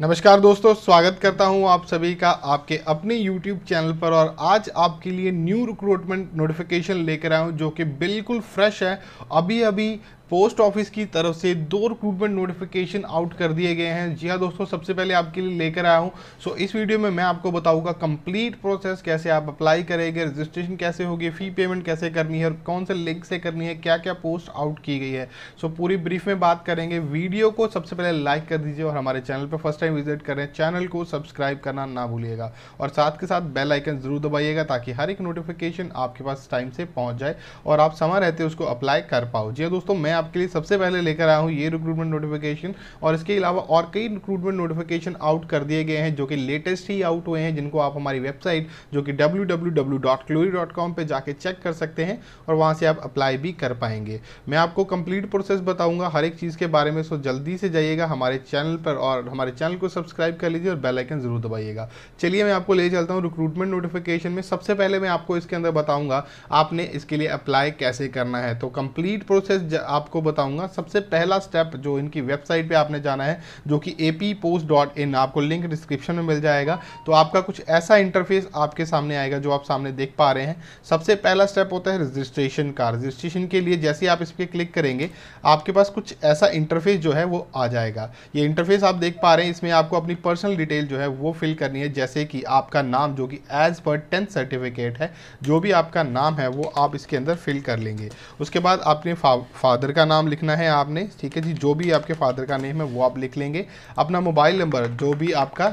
नमस्कार दोस्तों स्वागत करता हूं आप सभी का आपके अपने YouTube चैनल पर और आज आपके लिए न्यू रिक्रूटमेंट नोटिफिकेशन लेकर आया हूं जो कि बिल्कुल फ्रेश है अभी अभी पोस्ट ऑफिस की तरफ से दो रिक्रूटमेंट नोटिफिकेशन आउट कर दिए गए हैं जी हाँ दोस्तों सबसे पहले आपके लिए लेकर आया हूँ सो इस वीडियो में मैं आपको बताऊंगा कंप्लीट प्रोसेस कैसे आप अप्लाई करेंगे रजिस्ट्रेशन कैसे होगी फ़ी पेमेंट कैसे करनी है और कौन से लिंक से करनी है क्या क्या पोस्ट आउट की गई है सो पूरी ब्रीफ में बात करेंगे वीडियो को सबसे पहले लाइक कर दीजिए और हमारे चैनल पर फर्स्ट टाइम विजिट करें चैनल को सब्सक्राइब करना ना भूलिएगा और साथ के साथ बेल आइकन ज़रूर दबाइएगा ताकि हर एक नोटिफिकेशन आपके पास टाइम से पहुँच जाए और आप समय रहते उसको अप्लाई कर पाओ जी हाँ दोस्तों मैं आपके लिए सबसे पहले लेकर आया हूँ ये रिक्रूटमेंट नोटिफिकेशन और इसके अलावा और कई रिक्रूटमेंट नोटिफिकेशन आउट कर दिए गए हैं जो कि लेटेस्ट ही आउट हुए हैं जिनको आप हमारी वेबसाइट जो कि www.clury.com पे जाके चेक कर सकते हैं और वहाँ से आप अप्लाई भी कर पाएंगे मैं आपको कंप्लीट प्रोसेस बताऊँगा हर एक चीज़ के बारे में सो जल्दी से जाइएगा हमारे चैनल पर और हमारे चैनल को सब्सक्राइब कर लीजिए और बेलाइकन ज़रूर दबाइएगा चलिए मैं आपको ले चलता हूँ रिक्रूटमेंट नोटिफिकेशन में सबसे पहले मैं आपको इसके अंदर बताऊँगा आपने इसके लिए अप्लाई कैसे करना है तो कंप्लीट प्रोसेस आप आपको बताऊंगा सबसे पहला स्टेप जो इनकी वेबसाइट पे आपने जाना है जो कि A P post dot in आपको लिंक डिस्क्रिप्शन में मिल जाएगा तो आपका कुछ ऐसा इंटरफेस आपके सामने आएगा जो आप सामने देख पा रहे हैं सबसे पहला स्टेप होता है रजिस्ट्रेशन का रजिस्ट्रेशन के लिए जैसे आप इस पर क्लिक करेंगे आपके पास कुछ ऐसा इंटरफेस जो है वो आ जाएगा ये इंटरफेस आप देख पा रहे हैं इसमें आपको अपनी पर्सनल डिटेल जो है वो फिल करनी है जैसे कि आपका नाम जो कि एज पर टेंथ सर्टिफिकेट है जो भी आपका नाम है वो आप इसके अंदर फिल कर लेंगे उसके बाद आपने फा, फादर का नाम लिखना है आपने ठीक है जी जो भी आपके फादर का नेम है वो आप लिख लेंगे अपना मोबाइल नंबर जो भी आपका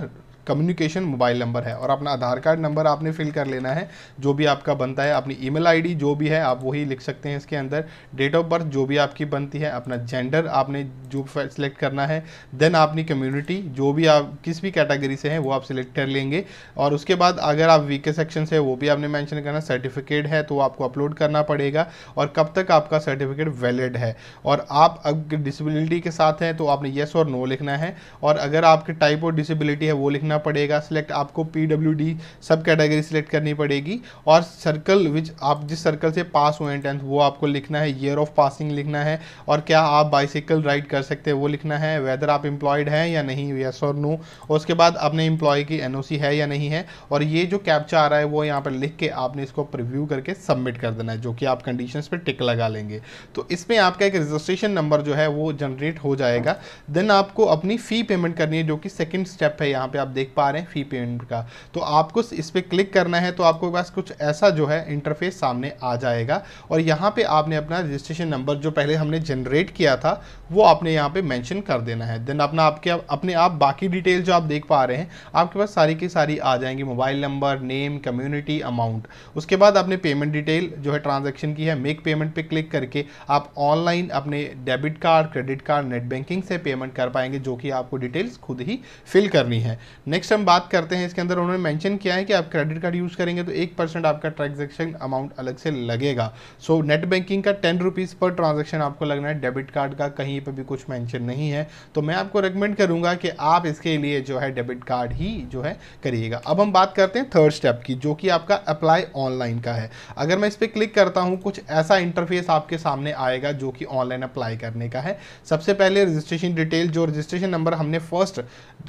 कम्युनिकेशन मोबाइल नंबर है और अपना आधार कार्ड नंबर आपने फिल कर लेना है जो भी आपका बनता है अपनी ईमेल आईडी जो भी है आप वही लिख सकते हैं इसके अंदर डेट ऑफ बर्थ जो भी आपकी बनती है अपना जेंडर आपने जो सिलेक्ट करना है देन आपनी कम्युनिटी जो भी आप किस भी कैटेगरी से हैं वो आप सिलेक्ट कर लेंगे और उसके बाद अगर आप वीके सेक्शन से वो भी आपने मैंशन करना सर्टिफिकेट है तो आपको अपलोड करना पड़ेगा और कब तक आपका सर्टिफिकेट वैलिड है और आप अगर डिसेबिलिटी के साथ हैं तो आपने येस और नो लिखना है और अगर आपके टाइप ऑफ डिसबिलिटी है वो लिखना करना पड़ेगा सिलेक्ट आपको P W D sub category select करनी पड़ेगी और सर्कल विच आप जिस सर्कल से पास हुए हैं टेंथ वो आपको लिखना है ईयर ऑफ पासिंग लिखना है और क्या आप बाइसिकल राइड कर सकते हैं वो लिखना है वेदर आप एम्प्लॉयड हैं या नहीं येस और नो उसके बाद अपने एम्प्लॉय की एन है या नहीं है और ये जो कैप्चा आ रहा है वो यहाँ पर लिख के आपने इसको प्रिव्यू करके सबमिट कर देना है जो कि आप कंडीशन पर टिक लगा लेंगे तो इसमें आपका एक रजिस्ट्रेशन नंबर जो है वो जनरेट हो जाएगा देन आपको अपनी फ़ी पेमेंट करनी है जो कि सेकेंड स्टेप है यहाँ पर आप देख देख पा रहे हैं फ़ी पेमेंट का तो आपको इस पर क्लिक करना है तो आपको पास कुछ ऐसा जो है इंटरफेस सामने आ जाएगा और यहाँ पे आपने अपना रजिस्ट्रेशन नंबर जो पहले हमने जनरेट किया था वो आपने यहाँ पे मेंशन कर देना है देन अपना आपके अपने आप बाकी डिटेल जो आप देख पा रहे हैं आपके पास सारी की सारी आ जाएंगी mobile number name community amount उसके बाद आपने पेमेंट डिटेल जो है ट्रांजेक्शन की है मेक पेमेंट पर पे क्लिक करके आप ऑनलाइन अपने debit card credit card net banking से पेमेंट कर पाएंगे जो कि आपको डिटेल्स खुद ही फिल करनी है नेक्स्ट हम बात करते हैं इसके अंदर उन्होंने मेंशन किया है कि आप क्रेडिट कार्ड यूज़ करेंगे तो एक परसेंट आपका ट्रांजेक्शन अमाउंट अलग से लगेगा सो नेट बैंकिंग का टेन रुपीज़ पर ट्रांजेक्शन आपको लगना है डेबिट कार्ड का कहीं पर भी कुछ मैंशन नहीं है तो मैं आपको रिकमेंड करूँगा कि आप इसके लिए जो है डेबिट कार्ड ही जो है करिएगा अब हम बात करते हैं थर्ड स्टेप की जो कि आपका अप्लाई ऑनलाइन का है अगर मैं इस पर क्लिक करता हूँ कुछ ऐसा इंटरफेस आपके सामने आएगा जो कि ऑनलाइन अप्लाई करने का है सबसे पहले रजिस्ट्रेशन डिटेल जो रजिस्ट्रेशन नंबर हमने फर्स्ट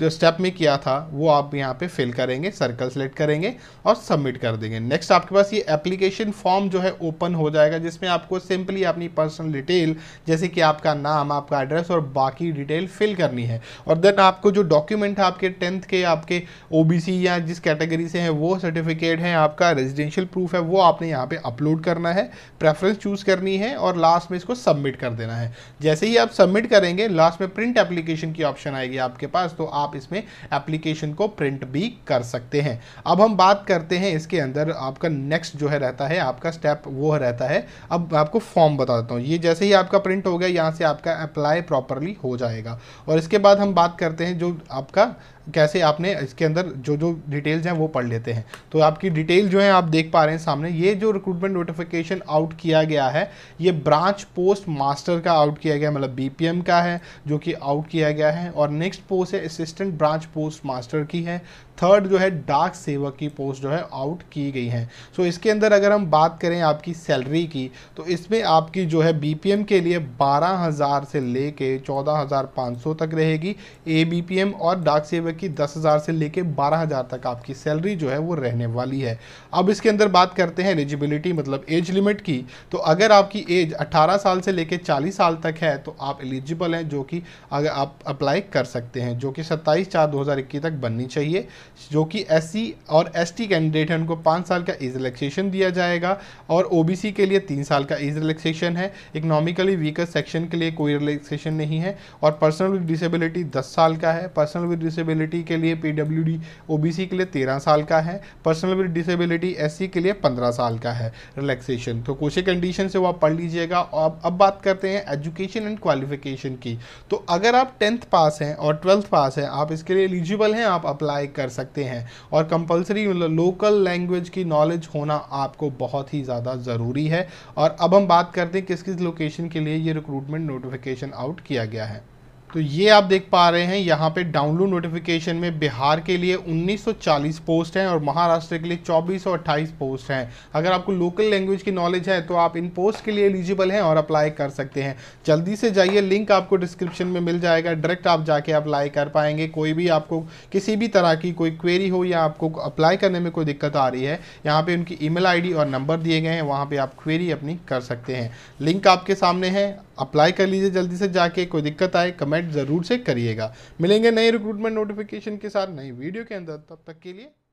स्टेप में किया था वो आप यहाँ पे फिल करेंगे सर्कल सेलेक्ट करेंगे और सबमिट कर देंगे नेक्स्ट आपके पास ये एप्लीकेशन फॉर्म जो है ओपन हो जाएगा जिसमें आपको सिंपली अपनी पर्सनल डिटेल जैसे कि आपका नाम आपका एड्रेस और बाकी डिटेल फिल करनी है और देन आपको जो डॉक्यूमेंट है आपके टेंथ के आपके ओ या जिस कैटेगरी से है वो सर्टिफिकेट है आपका रेजिडेंशियल प्रूफ है वो आपने यहाँ पर अपलोड करना है प्रेफरेंस चूज़ करनी है और लास्ट में इसको सबमिट कर देना है जैसे ही आप सबमिट करेंगे लास्ट में प्रिंट एप्लीकेशन की ऑप्शन आएगी आपके पास तो आप इसमें एप्लीकेशन क्वेश्चन को प्रिंट भी कर सकते हैं अब हम बात करते हैं इसके अंदर आपका नेक्स्ट जो है रहता है आपका स्टेप वो रहता है अब आपको फॉर्म बता देता हूँ ये जैसे ही आपका प्रिंट हो गया यहाँ से आपका अप्लाई प्रॉपरली हो जाएगा और इसके बाद हम बात करते हैं जो आपका कैसे आपने इसके अंदर जो जो डिटेल्स हैं वो पढ़ लेते हैं तो आपकी डिटेल जो है आप देख पा रहे हैं सामने ये जो रिक्रूटमेंट नोटिफिकेशन आउट किया गया है ये ब्रांच पोस्ट मास्टर का आउट किया गया मतलब बीपीएम का है जो कि आउट किया गया है और नेक्स्ट पोस्ट है assistant branch post master register की है थर्ड जो है डाक सेवक की पोस्ट जो है आउट की गई है सो so, इसके अंदर अगर हम बात करें आपकी सैलरी की तो इसमें आपकी जो है बीपीएम के लिए बारह हज़ार से ले कर चौदह हज़ार पाँच सौ तक रहेगी ए बीपीएम और डाक सेवक की दस हज़ार से ले कर बारह हज़ार तक आपकी सैलरी जो है वो रहने वाली है अब इसके अंदर बात करते हैं एलिजिबिलिटी मतलब एज लिमिट की तो अगर आपकी एज अट्ठारह साल से लेकर चालीस साल तक है तो आप एलिजिबल हैं जो कि अगर आप अप्लाई कर सकते हैं जो कि सत्ताईस चार दो तक बननी चाहिए जो कि एस और एस कैंडिडेट हैं उनको पाँच साल का एज रिलैक्सेशन दिया जाएगा और ओ के लिए तीन साल का एज रिलैक्सेशन है इकनॉमिकली वीकर सेक्शन के लिए कोई रिलैक्सेशन नहीं है और पर्सनल विद डिसेबिलिटी दस साल का है पर्सनल विद डिसेबिलिटी के लिए पी डब्ल्यू के लिए तेरह साल का है पर्सनल विद डिसेबिलिटी एस के लिए पंद्रह साल का है रिलैक्सेशन तो कुछ कंडीशन से वो आप पढ़ लीजिएगा अब अब बात करते हैं एजुकेशन एंड क्वालिफिकेशन की तो अगर आप टेंथ पास हैं और ट्वेल्थ पास हैं आप इसके लिए एलिजिबल हैं में आप अप्लाई कर सकते हैं और कंपलसरी लोकल लैंग्वेज की नॉलेज होना आपको बहुत ही ज़्यादा ज़रूरी है और अब हम बात करते हैं किस किस लोकेशन के लिए ये रिक्रूटमेंट नोटिफिकेशन आउट किया गया है तो ये आप देख पा रहे हैं यहाँ पे डाउनलोड नोटिफिकेशन में बिहार के लिए 1940 पोस्ट हैं और महाराष्ट्र के लिए 2428 पोस्ट हैं अगर आपको लोकल लैंग्वेज की नॉलेज है तो आप इन पोस्ट के लिए एलिजिबल हैं और अप्लाई कर सकते हैं जल्दी से जाइए लिंक आपको डिस्क्रिप्शन में मिल जाएगा डायरेक्ट आप जाके अप्लाई कर पाएंगे कोई भी आपको किसी भी तरह की कोई क्वेरी हो या आपको अप्लाई करने में कोई दिक्कत आ रही है यहाँ पर उनकी ईमेल मेल और नंबर दिए गए हैं वहाँ पर आप क्वेरी अपनी कर सकते हैं लिंक आपके सामने है अप्लाई कर लीजिए जल्दी से जाके कोई दिक्कत आए कमेंट ज़रूर से करिएगा मिलेंगे नए रिक्रूटमेंट नोटिफिकेशन के साथ नई वीडियो के अंदर तब तक के लिए